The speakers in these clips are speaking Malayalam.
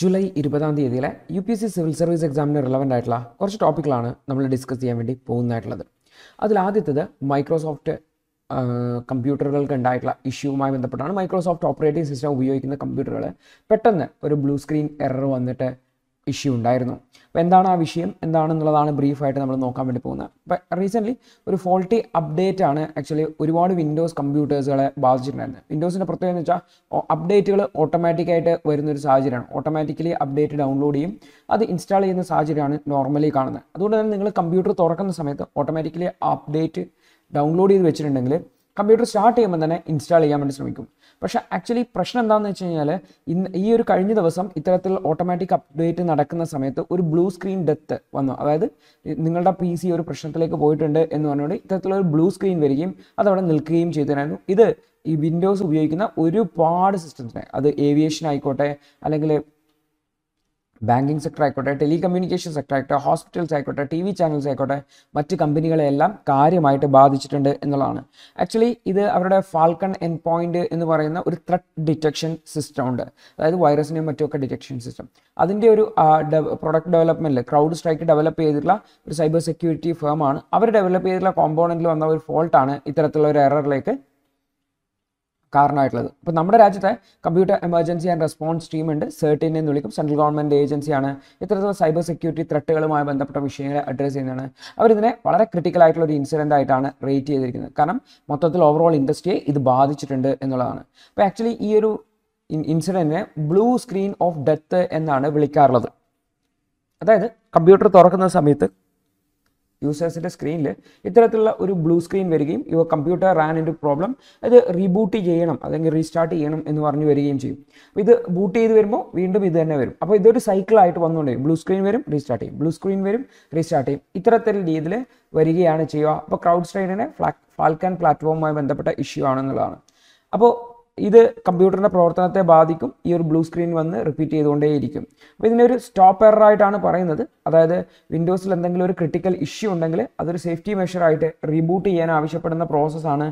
ജൂലൈ ഇരുപതാം തീയതിയിലെ U P S C civil service എക്സാമിന് റിലവൻ്റ് ആയിട്ടുള്ള കുറച്ച് ടോപ്പിക്കുകളാണ് നമ്മൾ ഡിസ്കസ് ചെയ്യാൻ വേണ്ടി പോകുന്നതായിട്ടുള്ളത് അതിൽ ആദ്യത്തേത് മൈക്രോസോഫ്റ്റ് കമ്പ്യൂട്ടറുകൾക്ക് ഉണ്ടായിട്ടുള്ള ഇഷ്യൂവുമായി ബന്ധപ്പെട്ടാണ് മൈക്രോസോഫ്റ്റ് ഓപ്പറേറ്റിംഗ് സിസ്റ്റം ഉപയോഗിക്കുന്ന കമ്പ്യൂട്ടറുകൾ പെട്ടെന്ന് ഒരു ബ്ലൂ സ്ക്രീൻ എറർ വന്നിട്ട് ഇഷ്യൂ ഉണ്ടായിരുന്നു അപ്പോൾ എന്താണ് ആ വിഷയം എന്താണെന്നുള്ളതാണ് ബ്രീഫായിട്ട് നമ്മൾ നോക്കാൻ വേണ്ടി പോകുന്നത് അപ്പോൾ റീസെൻ്റ്ലി ഒരു ഫോൾട്ടി അപ്ഡേറ്റ് ആണ് ആക്ച്വലി ഒരുപാട് വിൻഡോസ് കമ്പ്യൂട്ടേഴ്സുകളെ ബാധിച്ചിട്ടുണ്ടായിരുന്നത് വിൻഡോസിൻ്റെ പ്രത്യേകത എന്ന് വെച്ചാൽ അപ്ഡേറ്റുകൾ ഓട്ടോമാറ്റിക്കായിട്ട് വരുന്നൊരു സാഹചര്യമാണ് ഓട്ടോമാറ്റിക്കലി അപ്ഡേറ്റ് ഡൗൺലോഡ് ചെയ്യും അത് ഇൻസ്റ്റാൾ ചെയ്യുന്ന സാഹചര്യമാണ് നോർമലി കാണുന്നത് അതുകൊണ്ട് തന്നെ നിങ്ങൾ കമ്പ്യൂട്ടർ തുറക്കുന്ന സമയത്ത് ഓട്ടോമാറ്റിക്കലി അപ്ഡേറ്റ് ഡൗൺലോഡ് ചെയ്ത് വെച്ചിട്ടുണ്ടെങ്കിൽ കമ്പ്യൂട്ടർ സ്റ്റാർട്ട് ചെയ്യുമ്പോൾ തന്നെ ഇൻസ്റ്റാൾ ചെയ്യാൻ വേണ്ടി ശ്രമിക്കും പക്ഷെ ആക്ച്വലി പ്രശ്നം എന്താണെന്ന് വെച്ച് കഴിഞ്ഞാൽ ഇന്ന് ഈ ഒരു കഴിഞ്ഞ ദിവസം ഇത്തരത്തിൽ ഓട്ടോമാറ്റിക് അപ്ഡേറ്റ് നടക്കുന്ന സമയത്ത് ഒരു ബ്ലൂ സ്ക്രീൻ ഡെത്ത് വന്നു അതായത് നിങ്ങളുടെ പി സി ഒരു പ്രശ്നത്തിലേക്ക് പോയിട്ടുണ്ട് എന്ന് പറഞ്ഞുകൊണ്ട് ഇത്തരത്തിലുള്ള ഒരു ബ്ലൂ സ്ക്രീൻ വരികയും അതവിടെ നിൽക്കുകയും ചെയ്തിരുന്നു ഇത് ഈ വിൻഡോസ് ഉപയോഗിക്കുന്ന ഒരുപാട് സിസ്റ്റത്തിന് അത് ഏവിയേഷൻ ആയിക്കോട്ടെ അല്ലെങ്കിൽ ബാങ്കിങ് സെക്ടർ ആയിക്കോട്ടെ ടെലികമ്മ്യൂണിക്കേഷൻ സെക്ടർ ആയിക്കോട്ടെ ഹോസ്പിറ്റൽസ് ആയിക്കോട്ടെ ടി വി ചാനൽസ് ആയിക്കോട്ടെ മറ്റ് കമ്പനികളെല്ലാം കാര്യമായിട്ട് ബാധിച്ചിട്ടുണ്ട് എന്നുള്ളതാണ് ആക്ച്വലി ഇത് അവരുടെ ഫാൽക്കൺ എൻ പോയിന്റ് എന്ന് പറയുന്ന ഒരു ത്രെഡ് ഡിറ്റക്ഷൻ സിസ്റ്റം ഉണ്ട് അതായത് വൈറസിനെയും മറ്റുമൊക്കെ ഡിറ്റക്ഷൻ സിസ്റ്റം അതിൻ്റെ ഒരു പ്രൊഡക്ട് ഡെവലപ്മെന്റിൽ ക്രൗഡ് സ്ട്രൈക്ക് ഡെവലപ്പ് ചെയ്തിട്ടുള്ള ഒരു സൈബർ സെക്യൂരിറ്റി ഫേമാണ് അവർ ഡെവലപ്പ് ചെയ്തിട്ടുള്ള കോമ്പോണൻറ്റിൽ വന്ന ഒരു ഫോൾട്ടാണ് ഇത്തരത്തിലുള്ള ഒരു എററിലേക്ക് കാരണമായിട്ടുള്ളത് അപ്പോൾ നമ്മുടെ രാജ്യത്തെ computer emergency and response team ഉണ്ട് സെർട്ടിൻ e എന്ന് വിളിക്കും സെൻട്രൽ ഗവൺമെൻറ് ഏജൻസിയാണ് ഇത്തരത്തിലുള്ള സൈബർ സെക്യൂരിറ്റി ത്രട്ടുകളുമായി ബന്ധപ്പെട്ട വിഷയങ്ങളെ അഡ്രസ്സ് ചെയ്യുന്നതാണ് അവരിതിനെ വളരെ ക്രിട്ടിക്കൽ ആയിട്ടുള്ള ഒരു ഇൻസിഡൻ്റ് ആയിട്ടാണ് റേറ്റ് ചെയ്തിരിക്കുന്നത് കാരണം മൊത്തത്തിൽ ഓവറോൾ ഇൻഡസ്ട്രിയെ ഇത് ബാധിച്ചിട്ടുണ്ട് എന്നുള്ളതാണ് അപ്പോൾ ആക്ച്വലി ഈ ഒരു ഇൻസിഡൻറ്റിനെ ബ്ലൂ സ്ക്രീൻ ഓഫ് ഡെത്ത് എന്നാണ് വിളിക്കാറുള്ളത് അതായത് കമ്പ്യൂട്ടർ തുറക്കുന്ന സമയത്ത് യൂസേഴ്സിൻ്റെ സ്ക്രീനിൽ ഇത്തരത്തിലുള്ള ഒരു ബ്ലൂ സ്ക്രീൻ വരികയും ഇവ കമ്പ്യൂട്ടർ റാൻ ഇൻ പ്രോബ്ലം അത് റീബൂട്ട് ചെയ്യണം അല്ലെങ്കിൽ റീസ്റ്റാർട്ട് ചെയ്യണം എന്ന് പറഞ്ഞു വരികയും ചെയ്യും ഇത് ബൂട്ട് ചെയ്ത് വരുമ്പോൾ വീണ്ടും ഇത് തന്നെ വരും അപ്പോൾ ഇതൊരു സൈക്കിളായിട്ട് വന്നുകൊണ്ടേ ബ്ലൂ സ്ക്രീൻ വരും റീസ്റ്റാർട്ട് ചെയ്യും ബ്ലൂ സ്ക്രീൻ വരും റീസ്റ്റാർട്ട് ചെയ്യും ഇത്തരത്തിൽ രീതിയിൽ വരികയാണ് ചെയ്യുക അപ്പോൾ ക്രൗഡ് സ്ട്രൈഡിനെ ഫ്ലാ പ്ലാറ്റ്ഫോമുമായി ബന്ധപ്പെട്ട ഇഷ്യൂ ആണെന്നുള്ളതാണ് അപ്പോൾ ഇത് കമ്പ്യൂട്ടറിൻ്റെ പ്രവർത്തനത്തെ ബാധിക്കും ഈ ഒരു ബ്ലൂ സ്ക്രീൻ വന്ന് റിപ്പീറ്റ് ചെയ്തുകൊണ്ടേയിരിക്കും അപ്പോൾ ഇതിനൊരു സ്റ്റോപ്പ് എറർ ആയിട്ടാണ് പറയുന്നത് അതായത് വിൻഡോസിൽ എന്തെങ്കിലും ഒരു ക്രിട്ടിക്കൽ ഇഷ്യൂ ഉണ്ടെങ്കിൽ അതൊരു സേഫ്റ്റി മെഷർ ആയിട്ട് റീബൂട്ട് ചെയ്യാൻ ആവശ്യപ്പെടുന്ന പ്രോസസ്സാണ്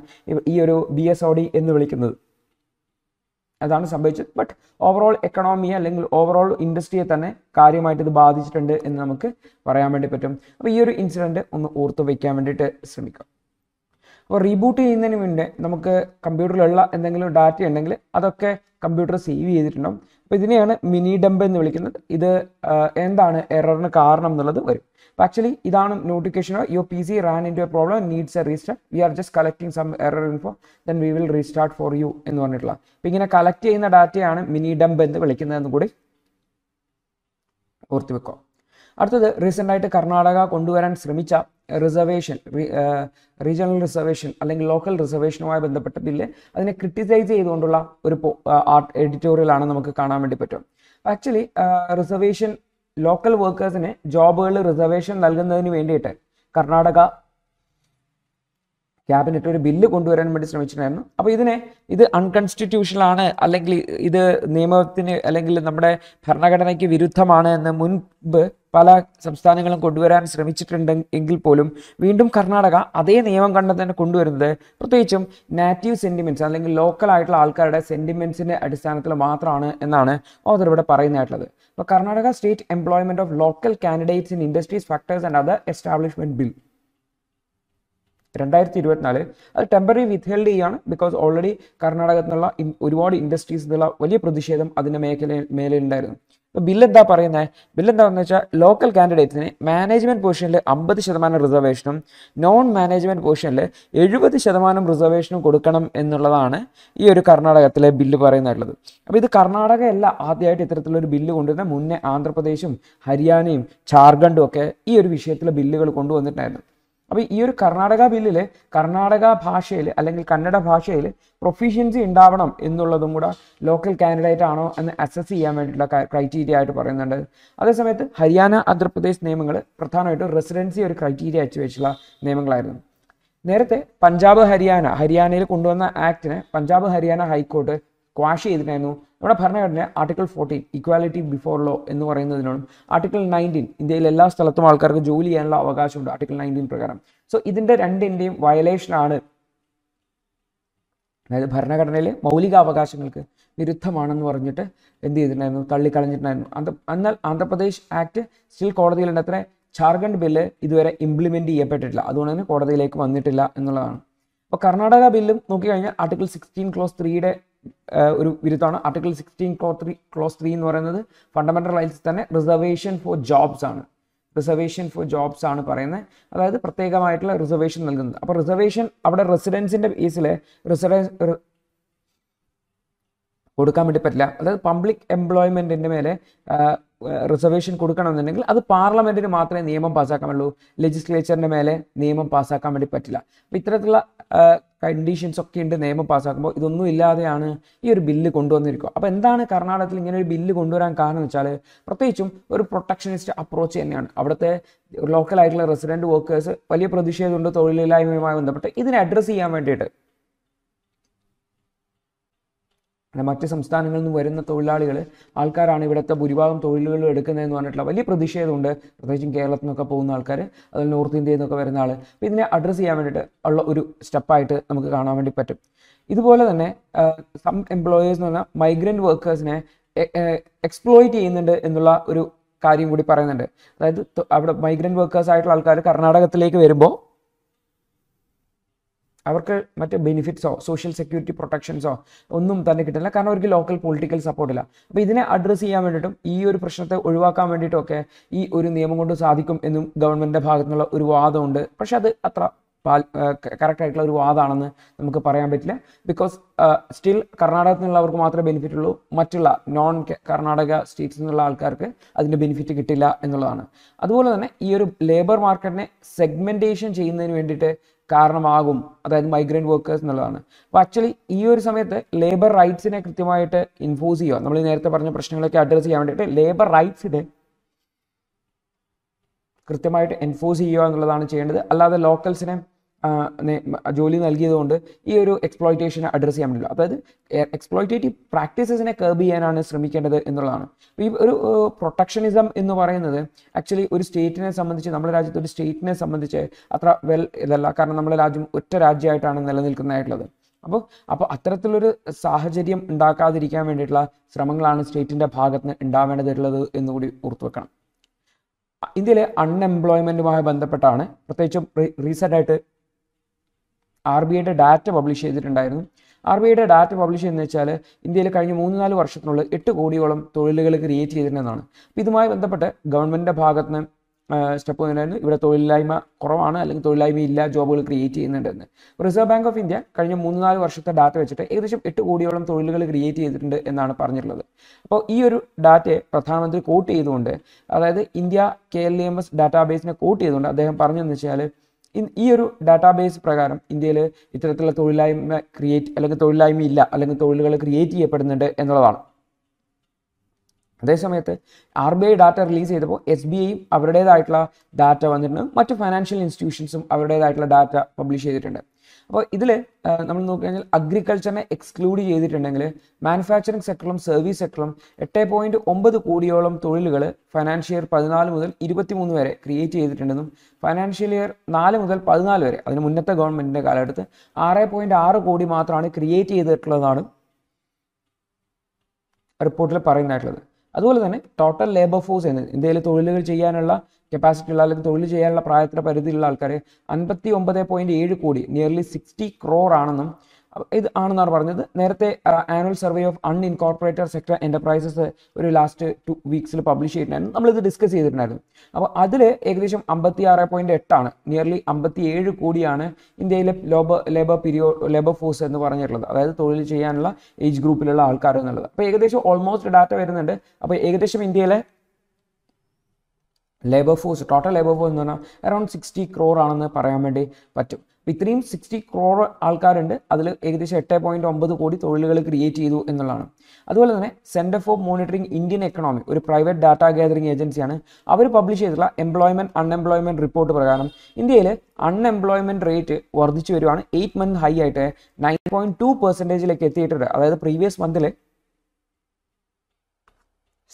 ഈ ഒരു ബി എസ് ഒ ഡി എന്ന് വിളിക്കുന്നത് അതാണ് സംഭവിച്ചത് ബട്ട് ഓവറോൾ എക്കണോമിയെ അല്ലെങ്കിൽ ഓവറോൾ ഇൻഡസ്ട്രിയെ തന്നെ കാര്യമായിട്ട് ഇത് ബാധിച്ചിട്ടുണ്ട് എന്ന് നമുക്ക് പറയാൻ വേണ്ടി പറ്റും അപ്പോൾ ഈ ഒരു ഇൻസിഡൻറ്റ് ഒന്ന് ഓർത്തു വയ്ക്കാൻ വേണ്ടിയിട്ട് ശ്രമിക്കാം അപ്പോൾ റീബൂട്ട് ചെയ്യുന്നതിന് മുന്നേ നമുക്ക് കമ്പ്യൂട്ടറിലുള്ള എന്തെങ്കിലും ഡാറ്റ ഉണ്ടെങ്കിൽ അതൊക്കെ കമ്പ്യൂട്ടർ സേവ് ചെയ്തിട്ടുണ്ടാവും അപ്പോൾ ഇതിനെയാണ് മിനി ഡംബ് എന്ന് വിളിക്കുന്നത് ഇത് എന്താണ് എററിന് കാരണം എന്നുള്ളത് വരും അപ്പോൾ ആക്ച്വലി ഇതാണ് notification your P C ran into problem needs a restart we are just collecting some error info then we will restart for you എന്ന് പറഞ്ഞിട്ടുള്ള അപ്പോൾ ഇങ്ങനെ കളക്ട് ചെയ്യുന്ന ഡാറ്റയാണ് മിനി ഡംബ് എന്ന് വിളിക്കുന്നതെന്ന് കൂടി ഓർത്തി വെക്കുക അടുത്തത് റീസെൻ്റായിട്ട് കർണാടക കൊണ്ടുവരാൻ ശ്രമിച്ച റിസർവേഷൻ റീജിയണൽ റിസർവേഷൻ അല്ലെങ്കിൽ ലോക്കൽ റിസർവേഷനുമായി ബന്ധപ്പെട്ട ബില്ല് അതിനെ ക്രിട്ടിസൈസ് ചെയ്തുകൊണ്ടുള്ള ഒരു ആർട്ട് എഡിറ്റോറിയലാണ് നമുക്ക് കാണാൻ വേണ്ടി പറ്റും ആക്ച്വലി റിസർവേഷൻ ലോക്കൽ വർക്കേഴ്സിന് ജോബുകളിൽ റിസർവേഷൻ നൽകുന്നതിന് വേണ്ടിയിട്ട് കർണാടക ക്യാബിനറ്റ് ഒരു ബില്ല് കൊണ്ടുവരാൻ വേണ്ടി ശ്രമിച്ചിട്ടുണ്ടായിരുന്നു അപ്പോൾ ഇതിനെ ഇത് അൺകൺസ്റ്റിറ്റ്യൂഷണലാണ് അല്ലെങ്കിൽ ഇത് നിയമത്തിന് അല്ലെങ്കിൽ നമ്മുടെ ഭരണഘടനയ്ക്ക് വിരുദ്ധമാണ് എന്ന് മുൻപ് പല സംസ്ഥാനങ്ങളും കൊണ്ടുവരാൻ ശ്രമിച്ചിട്ടുണ്ട് എങ്കിൽ പോലും വീണ്ടും കർണാടക അതേ നിയമം കണ്ടു തന്നെ കൊണ്ടുവരുന്നത് പ്രത്യേകിച്ചും നാറ്റീവ് സെൻറ്റിമെൻറ്റ്സ് അല്ലെങ്കിൽ ലോക്കൽ ആയിട്ടുള്ള ആൾക്കാരുടെ സെൻറ്റിമെൻറ്റ്സിൻ്റെ അടിസ്ഥാനത്തിൽ മാത്രമാണ് എന്നാണ് ഓതർ ഇവിടെ പറയുന്നതായിട്ടുള്ളത് അപ്പോൾ Karnataka state employment of local candidates in industries factories and other establishment bill രണ്ടായിരത്തി ഇരുപത്തിനാല് അത് ടെമ്പററി വിത്ത്ഹെൽഡ് ചെയ്യാണ് ബിക്കോസ് ഓൾറെഡി കർണാടകത്തിൽ നിന്നുള്ള ഒരുപാട് ഇൻഡസ്ട്രീസ് എന്നുള്ള വലിയ പ്രതിഷേധം അതിൻ്റെ മേഖല മേലുണ്ടായിരുന്നു ഇപ്പൊ ബില്ല് എന്താ പറയുന്നത് ബില്ല് എന്താണെന്ന് വെച്ചാൽ ലോക്കൽ കാൻഡിഡേറ്റ്സിന് മാനേജ്മെന്റ് പൊസിഷനിൽ അമ്പത് ശതമാനം റിസർവേഷനും നോൺ മാനേജ്മെന്റ് പൊസിഷനിൽ എഴുപത് ശതമാനം റിസർവേഷനും കൊടുക്കണം എന്നുള്ളതാണ് ഈ ഒരു കർണാടകത്തിലെ ബില്ല് പറയുന്നതായിട്ടുള്ളത് അപ്പോൾ ഇത് കർണാടകയല്ല ആദ്യമായിട്ട് ഇത്തരത്തിലൊരു ബില്ല് കൊണ്ടുവരുന്ന മുന്നേ ആന്ധ്രാപ്രദേശും ഹരിയാനയും ഝാർഖണ്ഡും ഒക്കെ ഈ ഒരു വിഷയത്തിലെ ബില്ലുകൾ കൊണ്ടുവന്നിട്ടുണ്ടായിരുന്നു അപ്പോൾ ഈ ഒരു കർണാടക ബില്ലിൽ കർണാടക ഭാഷയിൽ അല്ലെങ്കിൽ കന്നഡ ഭാഷയിൽ പ്രൊഫീഷ്യൻസി ഉണ്ടാവണം എന്നുള്ളതും കൂടെ ലോക്കൽ കാൻഡിഡേറ്റ് ആണോ എന്ന് അസസ് ചെയ്യാൻ വേണ്ടിയിട്ടുള്ള ക്രൈറ്റീരിയ ആയിട്ട് പറയുന്നുണ്ട് അതേസമയത്ത് ഹരിയാന ആന്ധ്രാപ്രദേശ് നിയമങ്ങൾ പ്രധാനമായിട്ടും റെസിഡൻസി ഒരു ക്രൈറ്റീരിയ അയച്ചു വെച്ചുള്ള നിയമങ്ങളായിരുന്നു നേരത്തെ പഞ്ചാബ് ഹരിയാന ഹരിയാനയിൽ കൊണ്ടുവന്ന ആക്ടിനെ പഞ്ചാബ് ഹരിയാന ഹൈക്കോർട്ട് ക്വാഷ് ചെയ്തിട്ടായിരുന്നു നമ്മുടെ ഭരണഘടന article fourteen equality before law എന്ന് പറയുന്നതിനോടും ആർട്ടിക്കിൾ നയൻറ്റീൻ ഇന്ത്യയിൽ എല്ലാ സ്ഥലത്തും ആൾക്കാർക്ക് ജോലി ചെയ്യാനുള്ള അവകാശമുണ്ട് ആർട്ടിക്കിൾ നയൻറ്റീൻ പ്രകാരം സോ ഇതിൻ്റെ രണ്ടിൻ്റെയും വയലേഷനാണ് അതായത് ഭരണഘടനയിലെ മൗലിക അവകാശങ്ങൾക്ക് വിരുദ്ധമാണെന്ന് പറഞ്ഞിട്ട് എന്ത് ചെയ്തിട്ടുണ്ടായിരുന്നു തള്ളിക്കളഞ്ഞിട്ടുണ്ടായിരുന്നു അന്ത എന്നാൽ ആന്ധ്രാപ്രദേശ് ആക്ട് സ്റ്റിൽ കോടതിയിലുണ്ട് അത്ര ജാർഖണ്ഡ് ബില്ല് ഇതുവരെ ഇംപ്ലിമെൻ്റ് ചെയ്യപ്പെട്ടിട്ടില്ല അതുകൊണ്ട് തന്നെ കോടതിയിലേക്ക് വന്നിട്ടില്ല എന്നുള്ളതാണ് അപ്പോൾ കർണാടക ബില്ലും നോക്കിക്കഴിഞ്ഞാൽ ആർട്ടിക്കിൾ സിക്സ്റ്റീൻ ക്ലോസ് ത്രീയുടെ ഒരു വിരുദ്ധമാണ് article sixteen clause three clause three എന്ന് പറയുന്നത് ഫണ്ടമെന്റൽ റൈറ്റ്സ് തന്നെ റിസർവേഷൻ ഫോർ ജോബ്സ് ആണ് റിസർവേഷൻ ഫോർ ജോബ്സ് ആണ് പറയുന്നത് അതായത് പ്രത്യേകമായിട്ടുള്ള റിസർവേഷൻ നൽകുന്നത് അപ്പോൾ റിസർവേഷൻ അവിടെ റെസിഡൻസിൻ്റെ ബേസില് റിസർവേഷൻ കൊടുക്കാൻ വേണ്ടി പറ്റില്ല അതായത് പബ്ലിക് എംപ്ലോയ്മെൻറ്റിൻ്റെ മേലെ റിസർവേഷൻ കൊടുക്കണമെന്നുണ്ടെങ്കിൽ അത് പാർലമെന്റിന് മാത്രമേ നിയമം പാസ്സാക്കാൻ ഉള്ളൂ ലെജിസ്ലേച്ചറിന്റെ മേലെ നിയമം പാസ്സാക്കാൻ വേണ്ടി പറ്റില്ല അപ്പം ഇത്തരത്തിലുള്ള കണ്ടീഷൻസ് ഒക്കെ ഉണ്ട് നിയമം പാസ്സാക്കുമ്പോൾ ഇതൊന്നും ഇല്ലാതെയാണ് ഈ ഒരു ബില്ല് കൊണ്ടുവന്നിരിക്കുക അപ്പോൾ എന്താണ് കർണാടകത്തിൽ ഇങ്ങനെ ഒരു ബില്ല് കൊണ്ടുവരാൻ കാരണം എന്ന് വെച്ചാൽ പ്രത്യേകിച്ചും ഒരു പ്രൊട്ടക്ഷനിസ്റ്റ് അപ്രോച്ച് തന്നെയാണ് അവിടുത്തെ ലോക്കലായിട്ടുള്ള റെസിഡൻറ്റ് വർക്കേഴ്സ് വലിയ പ്രതിഷേധമുണ്ട് തൊഴിലില്ലായ്മയുമായി ബന്ധപ്പെട്ട് ഇതിനെ അഡ്രസ്സ് ചെയ്യാൻ വേണ്ടിയിട്ട് മറ്റ് സംസ്ഥാനങ്ങളിൽ നിന്ന് വരുന്ന തൊഴിലാളികൾ ആൾക്കാരാണ് ഇവിടുത്തെ ഭൂരിഭാഗം തൊഴിലുകളും എടുക്കുന്നതെന്ന് പറഞ്ഞിട്ടുള്ള വലിയ പ്രതിഷേധമുണ്ട് പ്രത്യേകിച്ചും കേരളത്തിൽ നിന്നൊക്കെ പോകുന്ന ആൾക്കാർ അതിൽ നോർത്ത് ഇന്ത്യയിൽ നിന്നൊക്കെ വരുന്ന ആൾ അപ്പോൾ ഇതിനെ അഡ്രസ്സ് ചെയ്യാൻ വേണ്ടിയിട്ട് ഉള്ള ഒരു സ്റ്റെപ്പായിട്ട് നമുക്ക് കാണാൻ വേണ്ടി പറ്റും ഇതുപോലെ തന്നെ സം എംപ്ലോയേഴ്സ് എന്ന് പറഞ്ഞാൽ മൈഗ്രൻറ്റ് വർക്കേഴ്സിനെ എക്സ്പ്ലോയിറ്റ് ചെയ്യുന്നുണ്ട് എന്നുള്ള ഒരു കാര്യം കൂടി പറയുന്നുണ്ട് അതായത് അവിടെ മൈഗ്രൻറ്റ് വർക്കേഴ്സ് ആയിട്ടുള്ള ആൾക്കാർ കർണാടകത്തിലേക്ക് വരുമ്പോൾ അവർക്ക് മറ്റ് ബെനിഫിറ്റ്സോ സോഷ്യൽ സെക്യൂരിറ്റി പ്രൊട്ടക്ഷൻസോ ഒന്നും തന്നെ കിട്ടില്ല കാരണം അവർക്ക് ലോക്കൽ പൊളിറ്റിക്കൽ സപ്പോർട്ടില്ല അപ്പോൾ ഇതിനെ അഡ്രസ്സ് ചെയ്യാൻ വേണ്ടിയിട്ടും ഈ ഒരു പ്രശ്നത്തെ ഒഴിവാക്കാൻ ഒക്കെ ഈ ഒരു നിയമം കൊണ്ട് സാധിക്കും എന്നും ഗവൺമെൻറ്റിൻ്റെ ഭാഗത്തുനിന്നുള്ള ഒരു വാദമുണ്ട് പക്ഷെ അത് അത്ര കറക്റ്റ് ആയിട്ടുള്ള ഒരു വാദമാണെന്ന് നമുക്ക് പറയാൻ പറ്റില്ല ബിക്കോസ് സ്റ്റിൽ കർണാടകത്തിൽ നിന്നുള്ളവർക്ക് മാത്രമേ ബെനിഫിറ്റ് ഉള്ളൂ മറ്റുള്ള നോൺ കർണാടക സ്റ്റേറ്റ്സ് നിന്നുള്ള ആൾക്കാർക്ക് അതിൻ്റെ ബെനിഫിറ്റ് കിട്ടില്ല എന്നുള്ളതാണ് അതുപോലെ തന്നെ ഈ ഒരു ലേബർ മാർക്കറ്റിനെ സെഗ്മെൻറ്റേഷൻ ചെയ്യുന്നതിന് വേണ്ടിയിട്ട് കാരണമാകും അതായത് മൈഗ്രൻ്റ് വർക്കേഴ്സ് എന്നുള്ളതാണ് അപ്പോൾ ആക്ച്വലി ഈ ഒരു സമയത്ത് ലേബർ റൈറ്റ്സിനെ കൃത്യമായിട്ട് ഇൻഫോസ് ചെയ്യുക നമ്മൾ നേരത്തെ പറഞ്ഞ പ്രശ്നങ്ങളൊക്കെ അഡ്രസ്സ് ചെയ്യാൻ വേണ്ടിയിട്ട് ലേബർ റൈറ്റ്സിനെ കൃത്യമായിട്ട് എൻഫോഴ്സ് ചെയ്യുക എന്നുള്ളതാണ് ചെയ്യേണ്ടത് അല്ലാതെ ലോക്കൽസിനെ ജോലി നൽകിയതുകൊണ്ട് ഈ ഒരു എക്സ്പ്ലോയിറ്റേഷനെ അഡ്രസ്സ് ചെയ്യാൻ പറ്റില്ല അതായത് എക്സ്പ്ലോയിറ്റേറ്റീവ് പ്രാക്ടീസസിനെ കർബ് ചെയ്യാനാണ് ശ്രമിക്കേണ്ടത് എന്നുള്ളതാണ് ഈ ഒരു പ്രൊട്ടക്ഷനിസം എന്ന് പറയുന്നത് ആക്ച്വലി ഒരു സ്റ്റേറ്റിനെ സംബന്ധിച്ച് നമ്മുടെ രാജ്യത്ത് ഒരു സ്റ്റേറ്റിനെ സംബന്ധിച്ച് അത്ര വെൽ ഇതല്ല കാരണം നമ്മുടെ രാജ്യം ഒറ്റ രാജ്യമായിട്ടാണ് നിലനിൽക്കുന്നതായിട്ടുള്ളത് അപ്പോൾ അപ്പോൾ അത്തരത്തിലൊരു സാഹചര്യം ഉണ്ടാക്കാതിരിക്കാൻ വേണ്ടിയിട്ടുള്ള ശ്രമങ്ങളാണ് സ്റ്റേറ്റിൻ്റെ ഭാഗത്ത് നിന്ന് ഉണ്ടാവേണ്ടതായിട്ടുള്ളത് എന്നുകൂടി ഓർത്തു വെക്കണം ഇന്ത്യയിലെ അൺഎംപ്ലോയ്മെൻറ്റുമായി ബന്ധപ്പെട്ടാണ് പ്രത്യേകിച്ചും റീസെൻ്റായിട്ട് ആർ ബി ഐയുടെ ഡാറ്റ പബ്ലിഷ് ചെയ്തിട്ടുണ്ടായിരുന്നു ആർ ബി ഐയുടെ ഡാറ്റ പബ്ലിഷ് ചെയ്യുന്നത് വെച്ചാൽ ഇന്ത്യയിൽ കഴിഞ്ഞ മൂന്ന് നാല് വർഷത്തിനുള്ളിൽ എട്ട് കോടിയോളം തൊഴിലുകൾ ക്രിയേറ്റ് ചെയ്തിട്ടുണ്ടെന്നാണ് അപ്പോൾ ഇതുമായി ബന്ധപ്പെട്ട് ഗവൺമെൻറ്റിൻ്റെ ഭാഗത്ത് നിന്ന് സ്റ്റെപ്പ് ഉണ്ടായിരുന്നു ഇവിടെ തൊഴിലില്ലായ്മ കുറവാണ് അല്ലെങ്കിൽ തൊഴിലില്ലായ്മ ഇല്ല ജോബുകൾ ക്രിയേറ്റ് ചെയ്യുന്നുണ്ടെന്ന് റിസർവ് ബാങ്ക് ഓഫ് ഇന്ത്യ കഴിഞ്ഞ മൂന്ന് നാല് വർഷത്തെ ഡാറ്റ വെച്ചിട്ട് ഏകദേശം എട്ട് കോടിയോളം തൊഴിലുകൾ ക്രിയേറ്റ് ചെയ്തിട്ടുണ്ട് എന്നാണ് പറഞ്ഞിട്ടുള്ളത് അപ്പോൾ ഈ ഒരു ഡാറ്റയെ പ്രധാനമന്ത്രി കോട്ട് ചെയ്തുകൊണ്ട് അതായത് India K L M S ഡാറ്റാബേസിനെ കോട്ട് ചെയ്തുകൊണ്ട് അദ്ദേഹം പറഞ്ഞതെന്ന് വെച്ചാൽ ഈ ഒരു ഡാറ്റാബേസ് പ്രകാരം ഇന്ത്യയിൽ ഇത്തരത്തിലുള്ള തൊഴിലായ്മ ക്രിയേറ്റ് അല്ലെങ്കിൽ തൊഴിലായ്മ ഇല്ല അല്ലെങ്കിൽ തൊഴിലുകൾ ക്രിയേറ്റ് ചെയ്യപ്പെടുന്നുണ്ട് എന്നുള്ളതാണ് അതേസമയത്ത് R B I data release ചെയ്തപ്പോൾ എസ് ബി ഐയും അവരുടേതായിട്ടുള്ള ഡാറ്റ വന്നിട്ടുണ്ട് മറ്റ് ഫൈനാൻഷ്യൽ ഇൻസ്റ്റിറ്റ്യൂഷൻസും അവരുടേതായിട്ടുള്ള ഡാറ്റ പബ്ലിഷ് ചെയ്തിട്ടുണ്ട് അപ്പോൾ ഇതിൽ നമ്മൾ നോക്കിക്കഴിഞ്ഞാൽ അഗ്രികൾച്ചറിനെ എക്സ്ക്ലൂഡ് ചെയ്തിട്ടുണ്ടെങ്കിൽ മാനുഫാക്ചറിങ് സെക്ടറും സർവീസ് സെക്ടറും എട്ട് പോയിന്റ് ഒമ്പത് കോടിയോളം തൊഴിലുകൾ ഫൈനാൻഷ്യൽ ഇയർ പതിനാല് മുതൽ മൂന്ന് വരെ ക്രിയേറ്റ് ചെയ്തിട്ടുണ്ടെന്നും ഫൈനാൻഷ്യൽ ഇയർ നാല് മുതൽ പതിനാല് വരെ അതിന് മുന്നത്തെ ഗവൺമെന്റിന്റെ കാലഘട്ടത്ത് ആറ് പോയിന്റ് ആറ് കോടി മാത്രമാണ് ക്രിയേറ്റ് ചെയ്തിട്ടുള്ളതാണ് റിപ്പോർട്ടിൽ പറയുന്നതായിട്ടുള്ളത് അതുപോലെ തന്നെ ടോട്ടൽ ലേബർ ഫോഴ്സ് എന്ന് ഇന്ത്യയിൽ തൊഴിലുകൾ ചെയ്യാനുള്ള കപ്പാസിറ്റി ഉള്ള അല്ലെങ്കിൽ തൊഴിൽ ചെയ്യാനുള്ള പ്രായത്തിന്റെ പരിധിയിലുള്ള ആൾക്കാർ അൻപത്തി ഒമ്പത് പോയിന്റ് ഏഴ് കോടി നിയർലി സിക്സ്റ്റി ക്രോർ ആണെന്നും ഇത് ആണെന്നാണ് പറഞ്ഞത് നേരത്തെ annual survey of unincorporated sector enterprises ഒരു ലാസ്റ്റ് ടു വീക്സിൽ പബ്ലിഷ് ചെയ്തിട്ടുണ്ടായിരുന്നു നമ്മളിത് ഡിസ്കസ് ചെയ്തിട്ടുണ്ടായിരുന്നു അപ്പോൾ അതിൽ ഏകദേശം അമ്പത്തി ആറ് പോയിൻറ്റ് എട്ടാണ് നിയർലി അമ്പത്തി ഏഴ് കോടിയാണ് ഇന്ത്യയിലെ ലോബർ ലേബർ പീരിയോ ലേബർ ഫോഴ്സ് എന്ന് പറഞ്ഞിട്ടുള്ളത് അതായത് തൊഴിൽ ചെയ്യാനുള്ള ഏജ് ഗ്രൂപ്പിലുള്ള ആൾക്കാർ എന്നുള്ളത് അപ്പോൾ ഏകദേശം ഓൾമോസ്റ്റ് ഡാറ്റ വരുന്നുണ്ട് അപ്പോൾ ഏകദേശം ഇന്ത്യയിലെ labour force total labour force എന്ന് പറഞ്ഞാൽ അറൌണ്ട് സിക്സ്റ്റി ക്രോർ ആണെന്ന് പറയാൻ വേണ്ടി പറ്റും ഇത്രയും സിക്സ്റ്റി ക്രോർ ആൾക്കാരുണ്ട് അതിൽ ഏകദേശം എട്ട് പോയിന്റ് ഒമ്പത് കോടി തൊഴിലുകൾ ക്രിയേറ്റ് ചെയ്തു എന്നുള്ളതാണ് അതുപോലെ തന്നെ centre for monitoring Indian economy ഒരു പ്രൈവറ്റ് ഡാറ്റ ഗാദറിംഗ് ഏജൻസിയാണ് അവർ പബ്ലിഷ് ചെയ്തിട്ടുള്ള എംപ്ലോയ്മെന്റ് അൺഎംപ്ലോയ്മെന്റ് റിപ്പോർട്ട് പ്രകാരം ഇന്ത്യയിൽ അൺഎംപ്ലോയ്മെന്റ് റേറ്റ് വർദ്ധിച്ചു വരുവാണ് എയ്റ്റ് മന്ത് ഹൈ ആയിട്ട് നയൻ പോയിന്റ് ടു പെർസെൻറ്റേജിലേക്ക് എത്തിയിട്ടുണ്ട് അതായത് പ്രീവിയസ് മന്തിൽ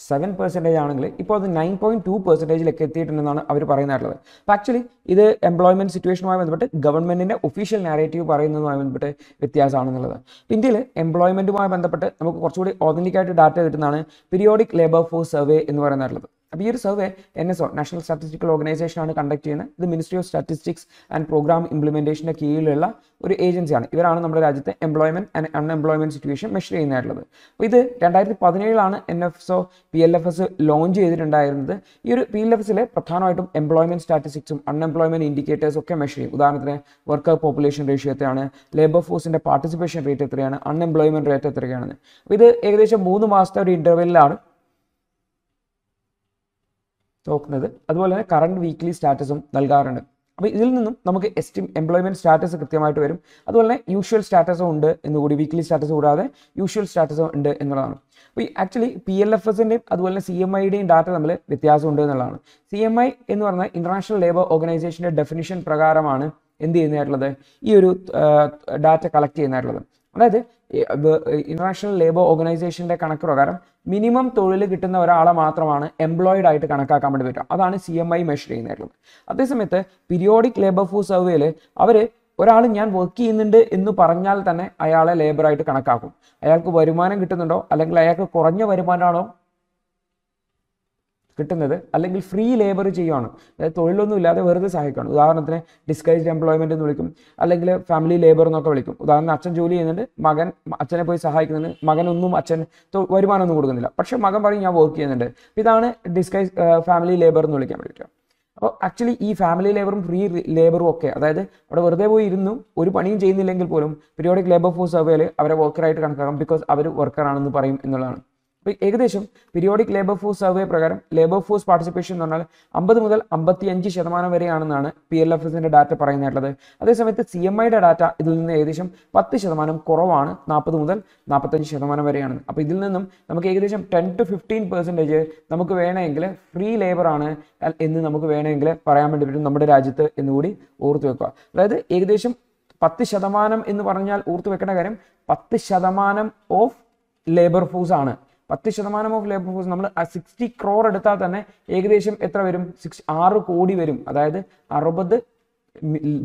സെവൻ പെർസെൻറ്റേജ് ആണെങ്കിൽ ഇപ്പോൾ അത് നയൻ പോയിൻറ്റ് ടു പെർസെൻറ്റേജിലൊക്കെ എത്തിയിട്ടുണ്ടെന്നാണ് അവർ പറയുന്നതായിട്ടുള്ളത് അപ്പോൾ ആക്ച്വലി ഇത് എംപ്ലോയ്മെൻറ്റ് സിറ്റുവേഷനുമായി ബന്ധപ്പെട്ട് ഗവൺമെൻറ്റിൻ്റെ ഒഫീഷ്യൽ നാരേറ്റീവ് പറയുന്നതുമായി ബന്ധപ്പെട്ട് വ്യത്യാസമാണെന്നുള്ളത് ഇന്ത്യയിൽ എംപ്ലോയ്മെൻറ്റുമായി ബന്ധപ്പെട്ട് നമുക്ക് കുറച്ചുകൂടി ഓതൻറ്റിക് ഡാറ്റ കിട്ടുന്നതാണ് പീരിയോഡിക് ലേബർ ഫോഴ്സ് സർവേ എന്ന് പറയുന്നതായിട്ടുള്ളത് അപ്പോൾ ഈ ഒരു survey N S O national statistical ആണ് കണ്ടക്ട് ചെയ്യുന്നത് ഇത് ministry of statistics and programme ഇംപ്ലിമെൻറ്റേഷൻ്റെ കീഴിലുള്ള ഒരു ഏജൻസിയാണ് ഇവരാണ് നമ്മുടെ രാജ്യത്തെ employment and unemployment situation measure ചെയ്യുന്നതായിട്ടുള്ളത് അപ്പോൾ ഇത് രണ്ടായിരത്തി പതിനേഴിലാണ് N F S O P L F S launch ചെയ്തിട്ടുണ്ടായിരുന്നത് ഈ ഒരു പി എൽ എഫ് എസിലെ പ്രധാനമായിട്ടും എംപ്ലോയ്മെൻറ്റ് സ്റ്റാറ്റിസ്റ്റിക്സും അൺഎംപ്ലോയ്മെൻറ്റ് ഇൻഡിക്കേറ്റേഴ്സ് ഒക്കെ മെഷർ ചെയ്യും ഉദാഹരണത്തിന് വർക്കർ പോപ്പുലേഷൻ റേഷ്യോ എത്രയാണ് ലേബർ ഫോഴ്സിൻ്റെ പാർട്ടിസിപ്പേഷൻ റേറ്റ് എത്രയാണ് അൺഎംപ്ലോയ്മെൻറ്റ് റേറ്റ് എത്രയാണ് അപ്പോൾ ഇത് ഏകദേശം മൂന്ന് മാസത്തെ ഒരു ഇൻ്റർവെല്ലിലാണ് നോക്കുന്നത് അതുപോലെ തന്നെ കറണ്ട് വീക്ക്ലി സ്റ്റാറ്റസും നൽകാറുണ്ട് അപ്പോൾ ഇതിൽ നിന്നും നമുക്ക് എസ്റ്റിം എംപ്ലോയ്മെൻറ്റ് സ്റ്റാറ്റസ് കൃത്യമായിട്ട് വരും അതുപോലെ തന്നെ യൂഷ്വൽ സ്റ്റാറ്റസും ഉണ്ട് എന്നുകൂടി വീക്ക്ലി സ്റ്റാറ്റസ് കൂടാതെ യൂഷ്വൽ സ്റ്റാറ്റസും ഉണ്ട് എന്നുള്ളതാണ് അപ്പോൾ ഈ ആക്ച്വലി പി എൽ എഫ് എസിൻ്റെയും അതുപോലെ തന്നെ സി എം ഐയുടെയും ഡാറ്റ തമ്മിൽ വ്യത്യാസമുണ്ട് എന്നുള്ളതാണ് സി എം ഐ എന്ന് പറഞ്ഞാൽ ഇൻ്റർനാഷണൽ ലേബർ ഓർഗനൈസേഷൻ്റെ ഡെഫിനിഷൻ പ്രകാരമാണ് എന്ത് ചെയ്യുന്നതായിട്ടുള്ളത് ഈ ഒരു ഡാറ്റ കളക്ട് ചെയ്യുന്നതായിട്ടുള്ളത് അതായത് ഇന്റർനാഷണൽ ലേബർ ഓർഗനൈസേഷന്റെ കണക്ക് പ്രകാരം മിനിമം തൊഴിൽ കിട്ടുന്ന ഒരാളെ മാത്രമാണ് എംപ്ലോയിഡ് ആയിട്ട് കണക്കാക്കാൻ വേണ്ടി പറ്റും അതാണ് സി എം ഐ മെഷർ ചെയ്യുന്നത് അതേസമയത്ത് പീരിയോഡിക് ലേബർ ഫോഴ്സ് സർവേയിൽ അവർ ഒരാൾ ഞാൻ വർക്ക് ചെയ്യുന്നുണ്ട് എന്ന് പറഞ്ഞാൽ തന്നെ അയാളെ ലേബറായിട്ട് കണക്കാക്കും അയാൾക്ക് വരുമാനം കിട്ടുന്നുണ്ടോ അല്ലെങ്കിൽ അയാൾക്ക് കുറഞ്ഞ വരുമാനമാണോ കിട്ടുന്നത് അല്ലെങ്കിൽ ഫ്രീ ലേബർ ചെയ്യുവാണ് അതായത് തൊഴിലൊന്നും ഇല്ലാതെ വെറുതെ സഹായിക്കുകയാണ് ഉദാഹരണത്തിന് ഡിസ്കൈസ്ഡ് എംപ്ലോയ്മെൻ്റ് എന്ന് വിളിക്കും അല്ലെങ്കിൽ ഫാമിലി ലേബർ എന്നൊക്കെ വിളിക്കും ഉദാഹരണം അച്ഛൻ ജോലി ചെയ്യുന്നുണ്ട് മകൻ അച്ഛനെ പോയി സഹായിക്കുന്നത് മകനൊന്നും അച്ഛൻ വരുമാനമൊന്നും കൊടുക്കുന്നില്ല പക്ഷേ മകൻ പറയും ഞാൻ വർക്ക് ചെയ്യുന്നുണ്ട് ഇതാണ് ഡിസ്കൈസ് ഫാമിലി ലേബർ എന്ന് വിളിക്കാൻ വേണ്ടിയിട്ട് അപ്പോൾ ആക്ച്വലി ഈ ഫാമിലി ലേബറും ഫ്രീ ലേബറും ഒക്കെ അതായത് അവിടെ വെറുതെ പോയി ഇരുന്നു ഒരു പണിയും ചെയ്യുന്നില്ലെങ്കിൽ പോലും പീരിയോഡിക് ലേബർ ഫോഴ്സ് അവയിൽ അവരെ വർക്കറായിട്ട് കണക്കാക്കാം ബിക്കോസ് അവർ വർക്കറാണെന്ന് പറയും എന്നുള്ളതാണ് ഏകദേശം പീരിയോഡിക് ലേബർ ഫോഴ്സ് സർവേ പ്രകാരം ലേബർ ഫോഴ്സ് പാർട്ടിസിപ്പേഷൻ എന്ന് പറഞ്ഞാൽ അമ്പത് മുതൽ അഞ്ച് ശതമാനം വരെയാണെന്നാണ് പി എൽ എഫ് എസിന്റെ ഡാറ്റ പറയുന്നതായിട്ടുള്ളത് അതേസമയത്ത് സി എം ഐയുടെ ഡാറ്റ ഇതിൽ നിന്ന് ഏകദേശം പത്ത് ശതമാനം കുറവാണ് നാൽപ്പത് മുതൽ നാൽപ്പത്തഞ്ച് ശതമാനം വരെയാണ് അപ്പോൾ ഇതിൽ നിന്നും നമുക്ക് ഏകദേശം ടെൻ ടു ഫിഫ്റ്റീൻ പെർസെൻറ്റേജ് നമുക്ക് വേണമെങ്കിൽ ഫ്രീ ലേബർ ആണ് എന്ന് നമുക്ക് വേണമെങ്കിൽ പറയാൻ വേണ്ടി പറ്റും നമ്മുടെ രാജ്യത്ത് എന്നുകൂടി ഓർത്തു വെക്കുക അതായത് ഏകദേശം പത്ത് ശതമാനം എന്ന് പറഞ്ഞാൽ ഓർത്തു വെക്കേണ്ട കാര്യം പത്ത് ശതമാനം ഓഫ് ലേബർ ഫോഴ്സ് ആണ് പത്ത് ശതമാനം ഓഫ് ലേബർ ഫോഴ്സ് നമ്മൾ സിക്സ്റ്റി ക്രോർ എടുത്താൽ തന്നെ ഏകദേശം എത്ര വരും സിക്സ് ആറ് കോടി വരും അതായത് അറുപത്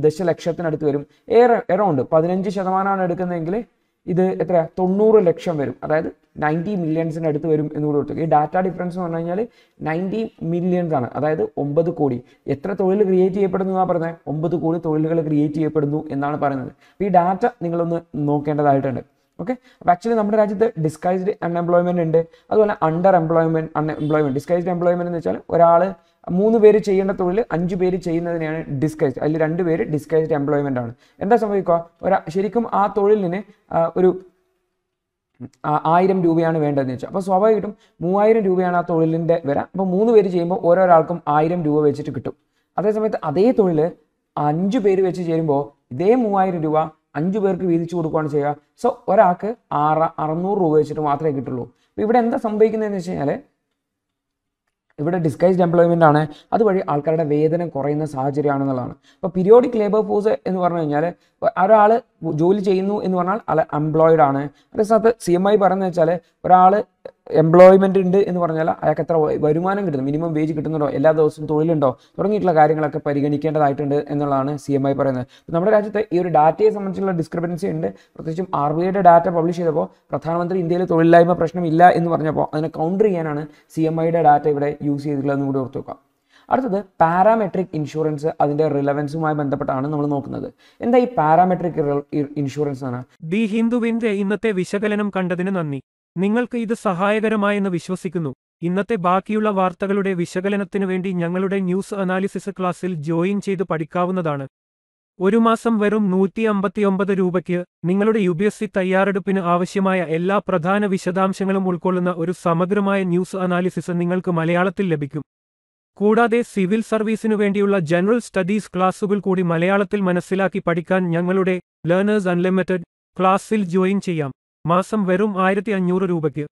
ദശലക്ഷത്തിനടുത്ത് വരും ഏറെ എറൗണ്ട് പതിനഞ്ച് ശതമാനമാണ് എടുക്കുന്നതെങ്കിൽ ഇത് എത്ര തൊണ്ണൂറ് ലക്ഷം വരും അതായത് നയൻറ്റി മില്യൺസിൻ്റെ അടുത്ത് വരും എന്ന് കൂടി കൊടുത്തു ഈ ഡാറ്റ ഡിഫറൻസ് എന്ന് പറഞ്ഞു കഴിഞ്ഞാൽ നയൻറ്റി മില്യൺസ് ആണ് അതായത് ഒമ്പത് കോടി എത്ര തൊഴിൽ ക്രിയേറ്റ് ചെയ്യപ്പെടുന്നു എന്നാണ് പറഞ്ഞത് ഒമ്പത് കോടി തൊഴിലുകൾ ക്രിയേറ്റ് ചെയ്യപ്പെടുന്നു എന്നാണ് പറയുന്നത് ഈ ഡാറ്റ നിങ്ങളൊന്ന് നോക്കേണ്ടതായിട്ടുണ്ട് ഓക്കെ അപ്പോൾ ആക്ച്വലി നമ്മുടെ രാജ്യത്ത് ഡിസ്കൈസ്ഡ് അൺഎംപ്ലോയ്മെന്റ് ഉണ്ട് അതുപോലെ under employment unemployment disguised employment എന്ന് വെച്ചാൽ ഒരാൾ മൂന്ന് പേര് ചെയ്യേണ്ട തൊഴിൽ അഞ്ച് പേര് ചെയ്യുന്നതിനെയാണ് ഡിസ്കൈസ്ഡ് അതിൽ രണ്ട് പേര് ഡിസ്കൈസ്ഡ് എംപ്ലോയ്മെന്റ് ആണ് എന്താ സംഭവിക്കുക ഒരാ ശരിക്കും ആ തൊഴിലിന് ഒരു ആയിരം രൂപയാണ് വേണ്ടതെന്ന് വെച്ചാൽ അപ്പോൾ സ്വാഭാവികമായിട്ടും മൂവായിരം രൂപയാണ് ആ തൊഴിലിൻ്റെ വില അപ്പോൾ മൂന്ന് പേര് ചെയ്യുമ്പോൾ ഓരോരാൾക്കും ആയിരം രൂപ വെച്ചിട്ട് കിട്ടും അതേസമയത്ത് അതേ തൊഴിൽ അഞ്ച് പേര് വെച്ച് ചേരുമ്പോൾ ഇതേ മൂവായിരം രൂപ അഞ്ച് പേർക്ക് വീതിച്ചു കൊടുക്കുകയാണ് ചെയ്യുക സോ ഒരാൾക്ക് ആറ് അറുന്നൂറ് രൂപ വെച്ചിട്ട് മാത്രമേ കിട്ടുള്ളൂ അപ്പോൾ ഇവിടെ എന്താ സംഭവിക്കുന്നതെന്ന് വെച്ച് കഴിഞ്ഞാൽ ഇവിടെ ഡിസ്ഗൈസ്ഡ് എംപ്ലോയ്മെൻ്റ് ആണ് അതുവഴി ആൾക്കാരുടെ വേതനം കുറയുന്ന സാഹചര്യമാണെന്നുള്ളതാണ് അപ്പോൾ പീരിയോഡിക് ലേബർ ഫോഴ്സ് എന്ന് പറഞ്ഞു കഴിഞ്ഞാൽ ഒരാൾ ജോലി ചെയ്യുന്നു എന്ന് പറഞ്ഞാൽ അയാൾ എംപ്ലോയിഡ് ആണ് അതേ സ്ഥലത്ത് സി എം ഐ പറയുന്നത് വെച്ചാൽ ഒരാൾ എംപ്ലോയ്മെന്റ് ഉണ്ട് എന്ന് പറഞ്ഞാൽ അയാൾക്ക് എത്ര വരുമാനം കിട്ടുന്നു മിനിമം വേജ് കിട്ടുന്നുണ്ടോ എല്ലാ ദിവസവും തൊഴിലുണ്ടോ തുടങ്ങിയിട്ടുള്ള കാര്യങ്ങളൊക്കെ പരിഗണിക്കേണ്ടതായിട്ടുണ്ട് എന്നുള്ളതാണ് സി എം ഐ പറയുന്നത് നമ്മുടെ രാജ്യത്തെ ഈ ഒരു ഡാറ്റയെ സംബന്ധിച്ചുള്ള ഡിസ്ക്രിപ്പൻസി ഉണ്ട് പ്രത്യേകിച്ചും ആർ ബി ഐയുടെ ഡാറ്റ പബ്ലിഷ് ചെയ്തപ്പോൾ പ്രധാനമന്ത്രി ഇന്ത്യയിൽ തൊഴിലില്ലായ്മ പ്രശ്നമില്ല എന്ന് പറഞ്ഞപ്പോൾ അതിനെ കൗണ്ടർ ചെയ്യാനാണ് സി എം ഐയുടെ ഡാറ്റ ഇവിടെ യൂസ് ചെയ്തിട്ടുള്ളതെന്ന് കൂടി ഓർത്തു വെക്കാം അടുത്തത് പാരാമെട്രിക് ഇൻഷുറൻസ് അതിന്റെ റിലവൻസുമായി ബന്ധപ്പെട്ടാണ് നമ്മൾ നോക്കുന്നത് എന്താ ഈ പാരാമെട്രിക് ഇൻഷുറൻസ് ആണ് ദി ഹിന്ദുവിന്റെ ഇന്നത്തെ വിശകലനം കണ്ടതിന് നന്ദി നിങ്ങൾക്ക് ഇത് സഹായകരമായെന്ന് വിശ്വസിക്കുന്നു ഇന്നത്തെ ബാക്കിയുള്ള വാർത്തകളുടെ വിശകലനത്തിനു വേണ്ടി ഞങ്ങളുടെ ന്യൂസ് അനാലിസിസ് ക്ലാസ്സിൽ ജോയിൻ ചെയ്ത് പഠിക്കാവുന്നതാണ് ഒരു മാസം വെറും നൂറ്റി അമ്പത്തിയൊമ്പത് രൂപയ്ക്ക് നിങ്ങളുടെ യു ബി എസ് സി തയ്യാറെടുപ്പിന് ആവശ്യമായ എല്ലാ പ്രധാന വിശദാംശങ്ങളും ഉൾക്കൊള്ളുന്ന ഒരു സമഗ്രമായ ന്യൂസ് അനാലിസിസ് നിങ്ങൾക്ക് മലയാളത്തിൽ ലഭിക്കും കൂടാതെ സിവിൽ സർവീസിനു വേണ്ടിയുള്ള ജനറൽ സ്റ്റഡീസ് ക്ലാസുകൾ കൂടി മലയാളത്തിൽ മനസ്സിലാക്കി പഠിക്കാൻ ഞങ്ങളുടെ ലേണേഴ്സ് അൺലിമിറ്റഡ് ക്ലാസ്സിൽ ജോയിൻ ചെയ്യാം മാസം വെറും ആയിരത്തി അഞ്ഞൂറ് രൂപയ്ക്ക്